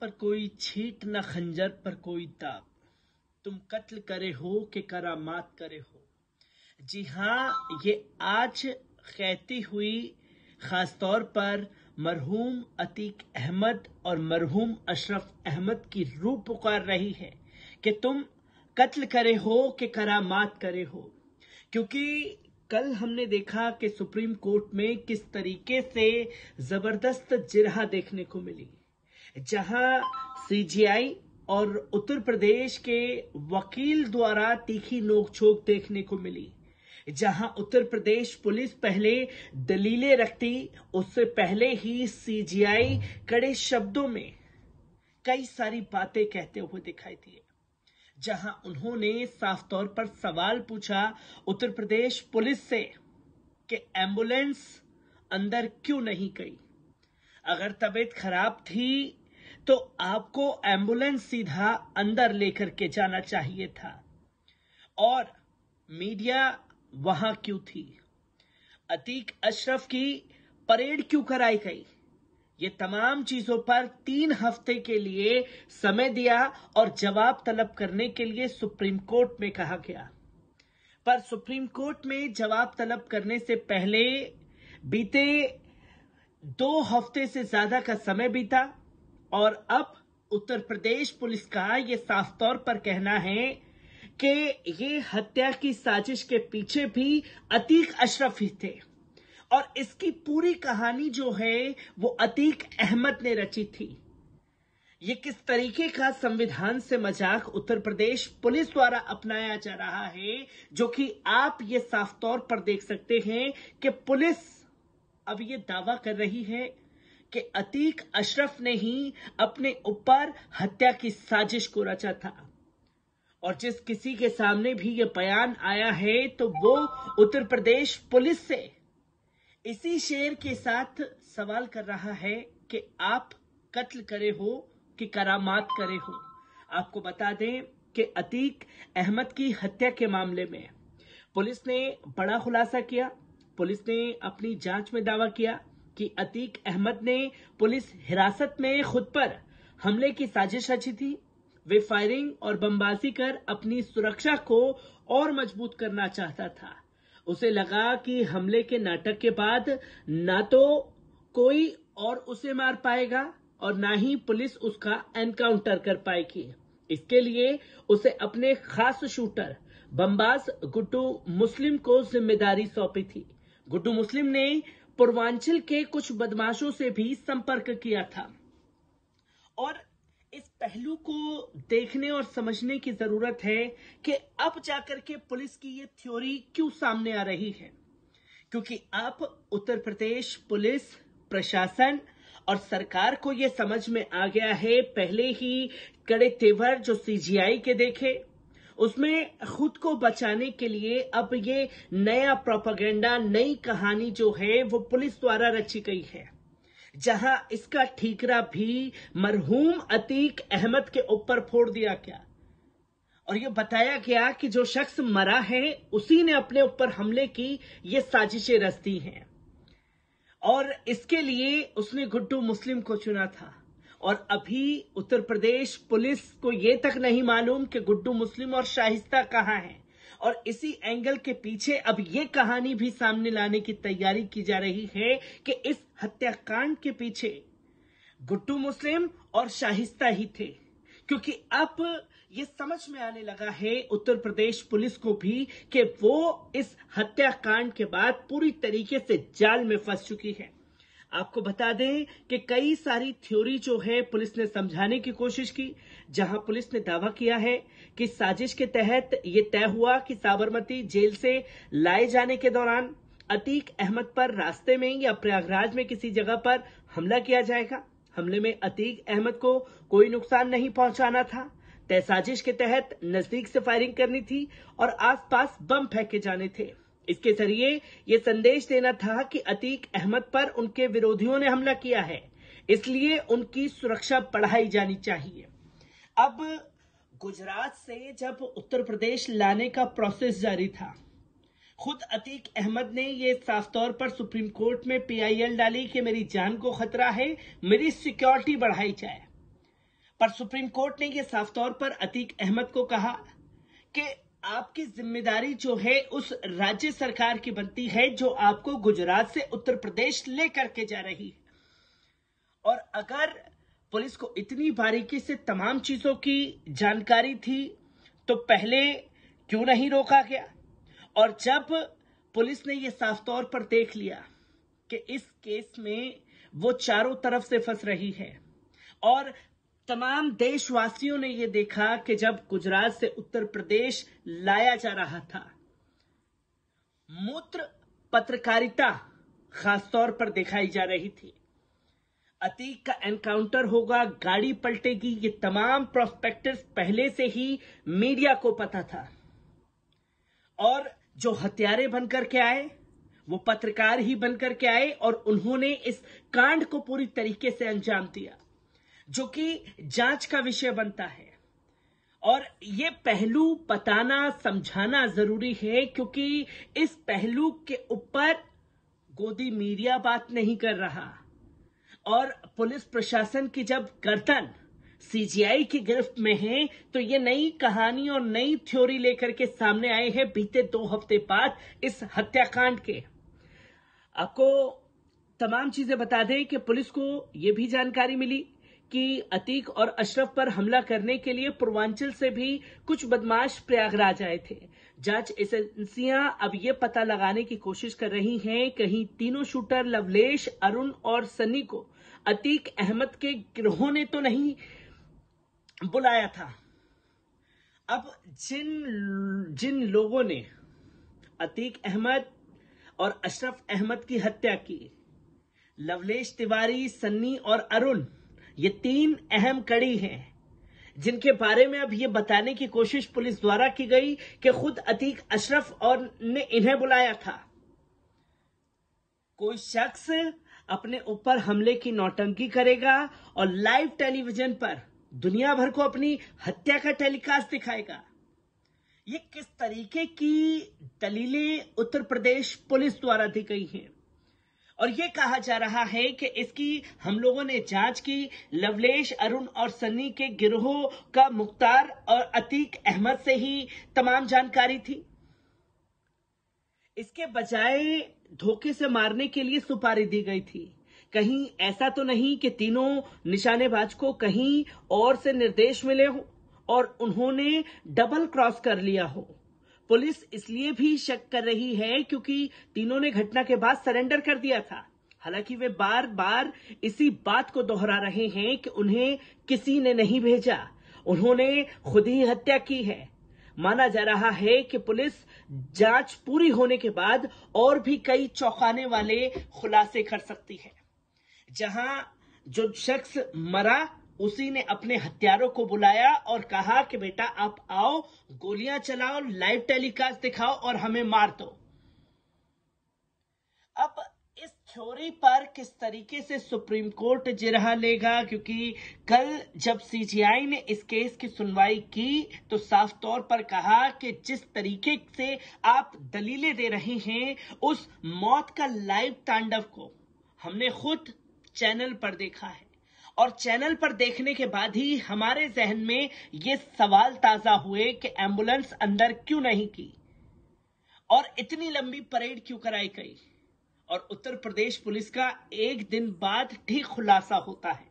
पर कोई छीट न खंजर पर कोई ताप तुम कत्ल करे हो के करामात करे हो जी हाँ ये आज कहती हुई खास तौर पर मरहूम अतीक अहमद और मरहूम अशरफ अहमद की रूह पुकार रही है कि तुम कत्ल करे हो के करामात करे हो क्योंकि कल हमने देखा कि सुप्रीम कोर्ट में किस तरीके से जबरदस्त जिरहा देखने को मिली जहां सीजीआई और उत्तर प्रदेश के वकील द्वारा तीखी नोकझोंक देखने को मिली जहां उत्तर प्रदेश पुलिस पहले दलीलें रखती उससे पहले ही सीजीआई कड़े शब्दों में कई सारी बातें कहते हुए दिखाई दिए जहां उन्होंने साफ तौर पर सवाल पूछा उत्तर प्रदेश पुलिस से कि एम्बुलेंस अंदर क्यों नहीं गई अगर तबीयत खराब थी तो आपको एम्बुलेंस सीधा अंदर लेकर के जाना चाहिए था और मीडिया वहां क्यों थी अतीक अशरफ की परेड क्यों कराई गई ये तमाम चीजों पर तीन हफ्ते के लिए समय दिया और जवाब तलब करने के लिए सुप्रीम कोर्ट में कहा गया पर सुप्रीम कोर्ट में जवाब तलब करने से पहले बीते दो हफ्ते से ज्यादा का समय बीता और अब उत्तर प्रदेश पुलिस का ये साफ तौर पर कहना है कि ये हत्या की साजिश के पीछे भी अतीक अशरफ ही थे और इसकी पूरी कहानी जो है वो अतीक अहमद ने रची थी ये किस तरीके का संविधान से मजाक उत्तर प्रदेश पुलिस द्वारा अपनाया जा रहा है जो कि आप ये साफ तौर पर देख सकते हैं कि पुलिस अब ये दावा कर रही है कि अतीक अशरफ ने ही अपने ऊपर हत्या की साजिश को रचा था और जिस किसी के सामने भी यह बयान आया है तो वो उत्तर प्रदेश पुलिस से इसी शेर के साथ सवाल कर रहा है कि आप कत्ल करे हो कि करामात करे हो आपको बता दें कि अतीक अहमद की हत्या के मामले में पुलिस ने बड़ा खुलासा किया पुलिस ने अपनी जांच में दावा किया कि अतीक अहमद ने पुलिस हिरासत में खुद पर हमले की साजिश रची थी वे फायरिंग और बमबाजी कर अपनी सुरक्षा को और मजबूत करना चाहता था उसे लगा कि हमले के नाटक के बाद ना तो कोई और उसे मार पाएगा और ना ही पुलिस उसका एनकाउंटर कर पाएगी इसके लिए उसे अपने खास शूटर बम्बास गुड्डू मुस्लिम को जिम्मेदारी सौंपी थी गुड्डू मुस्लिम ने पूर्वांचल के कुछ बदमाशों से भी संपर्क किया था और इस पहलू को देखने और समझने की जरूरत है कि अब जाकर के पुलिस की ये थ्योरी क्यों सामने आ रही है क्योंकि अब उत्तर प्रदेश पुलिस प्रशासन और सरकार को यह समझ में आ गया है पहले ही कड़े तेवर जो सीजीआई के देखे उसमें खुद को बचाने के लिए अब ये नया प्रोपागेंडा नई कहानी जो है वो पुलिस द्वारा रची गई है जहां इसका ठीकरा भी मरहूम अतीक अहमद के ऊपर फोड़ दिया गया और ये बताया गया कि जो शख्स मरा है उसी ने अपने ऊपर हमले की ये साजिशें रचती हैं और इसके लिए उसने गुड्डू मुस्लिम को चुना था और अभी उत्तर प्रदेश पुलिस को ये तक नहीं मालूम कि गुड्डू मुस्लिम और शाहिस्ता कहाँ हैं और इसी एंगल के पीछे अब ये कहानी भी सामने लाने की तैयारी की जा रही है कि इस हत्याकांड के पीछे गुड्डू मुस्लिम और शाहिस्ता ही थे क्योंकि अब ये समझ में आने लगा है उत्तर प्रदेश पुलिस को भी कि वो इस हत्याकांड के बाद पूरी तरीके से जाल में फंस चुकी है आपको बता दें कि कई सारी थ्योरी जो है पुलिस ने समझाने की कोशिश की जहां पुलिस ने दावा किया है कि साजिश के तहत ये तय हुआ कि साबरमती जेल से लाए जाने के दौरान अतीक अहमद पर रास्ते में या प्रयागराज में किसी जगह पर हमला किया जाएगा हमले में अतीक अहमद को कोई नुकसान नहीं पहुंचाना था तय साजिश के तहत नजदीक से फायरिंग करनी थी और आसपास बम फेंके जाने थे इसके जरिए ये संदेश देना था कि अतीक अहमद पर उनके विरोधियों ने हमला किया है इसलिए उनकी सुरक्षा बढ़ाई जानी चाहिए अब गुजरात से जब उत्तर प्रदेश लाने का प्रोसेस जारी था खुद अतीक अहमद ने ये साफ तौर पर सुप्रीम कोर्ट में पीआईएल डाली कि मेरी जान को खतरा है मेरी सिक्योरिटी बढ़ाई जाए पर सुप्रीम कोर्ट ने यह साफ तौर पर अतीक अहमद को कहा कि आपकी जिम्मेदारी जो है उस राज्य सरकार की बनती है जो आपको गुजरात से उत्तर प्रदेश लेकर के जा रही है और अगर पुलिस को इतनी बारीकी से तमाम चीजों की जानकारी थी तो पहले क्यों नहीं रोका गया और जब पुलिस ने यह साफ तौर पर देख लिया कि इस केस में वो चारों तरफ से फंस रही है और तमाम देशवासियों ने यह देखा कि जब गुजरात से उत्तर प्रदेश लाया जा रहा था मूत्र पत्रकारिता खासतौर पर दिखाई जा रही थी अतीक का एनकाउंटर होगा गाड़ी पलटेगी ये तमाम प्रोस्पेक्टर्स पहले से ही मीडिया को पता था और जो हत्यारे बनकर के आए वो पत्रकार ही बनकर के आए और उन्होंने इस कांड को पूरी तरीके से अंजाम दिया जो कि जांच का विषय बनता है और ये पहलू बताना समझाना जरूरी है क्योंकि इस पहलू के ऊपर गोदी मीडिया बात नहीं कर रहा और पुलिस प्रशासन की जब गर्दन सीजीआई की गिरफ्त में है तो ये नई कहानी और नई थ्योरी लेकर के सामने आए हैं बीते दो हफ्ते बाद इस हत्याकांड के आपको तमाम चीजें बता दें कि पुलिस को यह भी जानकारी मिली कि अतीक और अशरफ पर हमला करने के लिए पूर्वांचल से भी कुछ बदमाश प्रयागराज आए थे जांच एजेंसियां अब ये पता लगाने की कोशिश कर रही हैं कहीं तीनों शूटर लवलेश अरुण और सनी को अतीक अहमद के गिरोह ने तो नहीं बुलाया था अब जिन जिन लोगों ने अतीक अहमद और अशरफ अहमद की हत्या की लवलेश तिवारी सन्नी और अरुण ये तीन अहम कड़ी हैं जिनके बारे में अब ये बताने की कोशिश पुलिस द्वारा की गई कि खुद अतीक अशरफ और ने इन्हें बुलाया था कोई शख्स अपने ऊपर हमले की नौटंकी करेगा और लाइव टेलीविजन पर दुनिया भर को अपनी हत्या का टेलीकास्ट दिखाएगा ये किस तरीके की दलीलें उत्तर प्रदेश पुलिस द्वारा दी गई हैं और ये कहा जा रहा है कि इसकी हम लोगों ने जांच की लवलेश अरुण और सन्नी के गिरोह का मुख्तार और अतीक अहमद से ही तमाम जानकारी थी इसके बजाय धोखे से मारने के लिए सुपारी दी गई थी कहीं ऐसा तो नहीं कि तीनों निशानेबाज को कहीं और से निर्देश मिले हो और उन्होंने डबल क्रॉस कर लिया हो पुलिस इसलिए भी शक कर रही है क्योंकि तीनों ने घटना के बाद सरेंडर कर दिया था हालांकि वे बार बार इसी बात को दोहरा रहे हैं कि उन्हें किसी ने नहीं भेजा उन्होंने खुद ही हत्या की है माना जा रहा है कि पुलिस जांच पूरी होने के बाद और भी कई चौंकाने वाले खुलासे कर सकती है जहां जो शख्स मरा उसी ने अपने हथियारों को बुलाया और कहा कि बेटा आप आओ गोलियां चलाओ लाइव टेलीकास्ट दिखाओ और हमें मार दो अब इस थ्योरी पर किस तरीके से सुप्रीम कोर्ट जिरा लेगा क्योंकि कल जब सीजीआई ने इस केस की सुनवाई की तो साफ तौर पर कहा कि जिस तरीके से आप दलीलें दे रहे हैं उस मौत का लाइव तांडव को हमने खुद चैनल पर देखा है और चैनल पर देखने के बाद ही हमारे जहन में ये सवाल ताजा हुए कि एम्बुलेंस अंदर क्यों नहीं की और इतनी लंबी परेड क्यों कराई गई और उत्तर प्रदेश पुलिस का एक दिन बाद ठीक खुलासा होता है